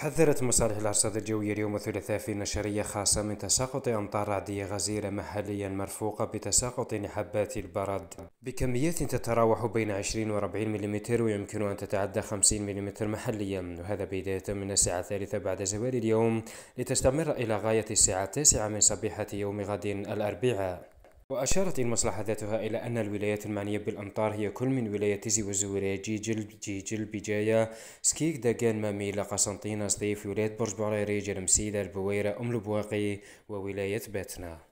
حذرت مصالح الأرصاد الجوية اليوم الثلاثاء في نشرية خاصة من تساقط أمطار رعدية غزيرة محليا مرفوقة بتساقط نحبات البرد بكميات تتراوح بين 20 و 40 ملم ويمكن أن تتعدى 50 ملم محليا وهذا بداية من الساعة الثالثة بعد زوال اليوم لتستمر إلى غاية الساعة التاسعة من صبيحة يوم غد الأربعاء وأشارت المصلحة ذاتها إلى أن الولايات المعنية بالأمطار هي كل من ولاية تيزي والزويرة جيجل جيجل بجاية سكيك داقان ماميلا قسنطينة سطيف ولاية برج بوريري جرمسيدة البويرة أم لبواقي وولاية باتنا